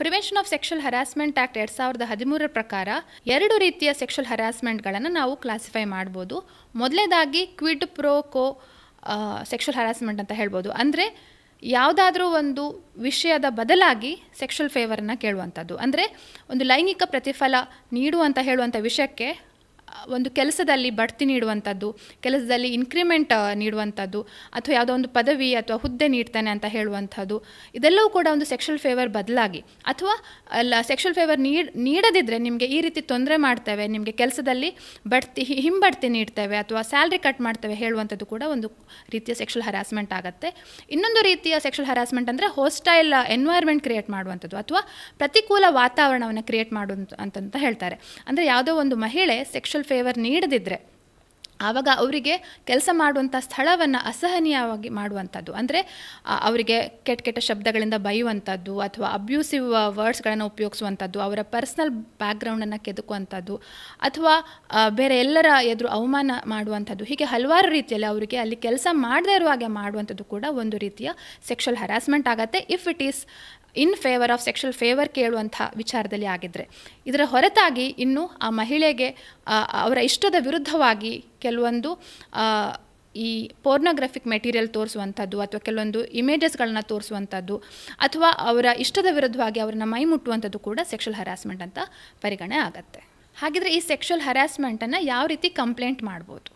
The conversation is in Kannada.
prevention of sexual harassment act ಎರಡು ಸಾವಿರದ ಹದಿಮೂರರ ಪ್ರಕಾರ ಎರಡು ರೀತಿಯ ಸೆಕ್ಷಲ್ ಹರಾಸ್ಮೆಂಟ್ಗಳನ್ನು ನಾವು ಕ್ಲಾಸಿಫೈ ಮಾಡ್ಬೋದು ಮೊದಲನೇದಾಗಿ ಕ್ವಿಡ್ ಪ್ರೋ ಕೋ ಹರಾಸ್ಮೆಂಟ್ ಅಂತ ಹೇಳ್ಬೋದು ಅಂದರೆ ಯಾವುದಾದ್ರೂ ಒಂದು ವಿಷಯದ ಬದಲಾಗಿ ಸೆಕ್ಷುಯಲ್ ಫೇವರನ್ನು ಕೇಳುವಂಥದ್ದು ಅಂದರೆ ಒಂದು ಲೈಂಗಿಕ ಪ್ರತಿಫಲ ನೀಡು ಅಂತ ಹೇಳುವಂಥ ವಿಷಯಕ್ಕೆ ಒಂದು ಕೆಲಸದಲ್ಲಿ ಬಡ್ತಿ ನೀಡುವಂಥದ್ದು ಕೆಲಸದಲ್ಲಿ ಇನ್ಕ್ರಿಮೆಂಟ್ ನೀಡುವಂಥದ್ದು ಅಥವಾ ಯಾವುದೋ ಒಂದು ಪದವಿ ಅಥವಾ ಹುದ್ದೆ ನೀಡ್ತಾನೆ ಅಂತ ಹೇಳುವಂಥದ್ದು ಇದೆಲ್ಲವೂ ಕೂಡ ಒಂದು ಸೆಕ್ಷುವಲ್ ಫೇವರ್ ಬದಲಾಗಿ ಅಥವಾ ಅಲ್ಲ ಸೆಕ್ಷುವಲ್ ಫೇವರ್ ನೀಡ್ ನೀಡದಿದ್ದರೆ ನಿಮಗೆ ಈ ರೀತಿ ತೊಂದರೆ ಮಾಡ್ತೇವೆ ನಿಮಗೆ ಕೆಲಸದಲ್ಲಿ ಬಡ್ತಿ ಹಿಂಬಡ್ತಿ ನೀಡ್ತೇವೆ ಅಥವಾ ಸ್ಯಾಲ್ರಿ ಕಟ್ ಮಾಡ್ತೇವೆ ಹೇಳುವಂಥದ್ದು ಕೂಡ ಒಂದು ರೀತಿಯ ಸೆಕ್ಷುವಲ್ ಹರಾಸ್ಮೆಂಟ್ ಆಗುತ್ತೆ ಇನ್ನೊಂದು ರೀತಿಯ ಸೆಕ್ಷುವಲ್ ಹರಾಸ್ಮೆಂಟ್ ಅಂದರೆ ಹೋಸ್ಟೈಲ್ ಎನ್ವೈರ್ಮೆಂಟ್ ಕ್ರಿಯೇಟ್ ಮಾಡುವಂಥದ್ದು ಅಥವಾ ಪ್ರತಿಕೂಲ ವಾತಾವರಣವನ್ನು ಕ್ರಿಯೇಟ್ ಮಾಡುವಂಥ ಅಂತಂತ ಹೇಳ್ತಾರೆ ಅಂದರೆ ಯಾವುದೋ ಒಂದು ಮಹಿಳೆ ಸೆಕ್ಷುವಲ್ ಫೇವರ್ ನೀಡದಿದ್ದರೆ ಆವಾಗ ಅವರಿಗೆ ಕೆಲಸ ಮಾಡುವಂಥ ಸ್ಥಳವನ್ನು ಅಸಹನೀಯವಾಗಿ ಮಾಡುವಂಥದ್ದು ಅಂದರೆ ಅವರಿಗೆ ಕೆಟ್ಟ ಕೆಟ್ಟ ಶಬ್ದಗಳಿಂದ ಬೈಯುವಂಥದ್ದು ಅಥವಾ ಅಬ್ಯೂಸಿವ್ ವರ್ಡ್ಸ್ಗಳನ್ನು ಉಪಯೋಗಿಸುವಂಥದ್ದು ಅವರ ಪರ್ಸ್ನಲ್ ಬ್ಯಾಕ್ಗ್ರೌಂಡನ್ನು ಕೆದಕುವಂಥದ್ದು ಅಥವಾ ಬೇರೆ ಎಲ್ಲರ ಎದುರು ಅವಮಾನ ಮಾಡುವಂಥದ್ದು ಹೀಗೆ ಹಲವಾರು ರೀತಿಯಲ್ಲಿ ಅವರಿಗೆ ಅಲ್ಲಿ ಕೆಲಸ ಮಾಡದೇ ಇರುವ ಹಾಗೆ ಮಾಡುವಂಥದ್ದು ಕೂಡ ಒಂದು ರೀತಿಯ ಸೆಕ್ಷುವಲ್ ಹರಾಸ್ಮೆಂಟ್ ಆಗುತ್ತೆ if it is in favour of sexual favour ಕೇಳುವಂಥ ವಿಚಾರದಲ್ಲಿ ಆಗಿದ್ದರೆ ಇದರ ಹೊರತಾಗಿ ಇನ್ನು ಆ ಮಹಿಳೆಗೆ ಅವರ ಇಷ್ಟದ ವಿರುದ್ಧವಾಗಿ ಕೆಲವೊಂದು ಈ ಪೋರ್ನೋಗ್ರಾಫಿಕ್ ಮೆಟೀರಿಯಲ್ ತೋರಿಸುವಂಥದ್ದು ಅಥವಾ ಕೆಲವೊಂದು ಇಮೇಜಸ್ಗಳನ್ನ ತೋರಿಸುವಂಥದ್ದು ಅಥವಾ ಅವರ ಇಷ್ಟದ ವಿರುದ್ಧವಾಗಿ ಅವರನ್ನ ಮೈ ಮುಟ್ಟುವಂಥದ್ದು ಕೂಡ ಸೆಕ್ಷುವಲ್ ಹರಾಸ್ಮೆಂಟ್ ಅಂತ ಪರಿಗಣನೆ ಆಗುತ್ತೆ ಹಾಗಿದ್ರೆ ಈ ಸೆಕ್ಷುವಲ್ ಹರಾಸ್ಮೆಂಟನ್ನು ಯಾವ ರೀತಿ ಕಂಪ್ಲೇಂಟ್ ಮಾಡ್ಬೋದು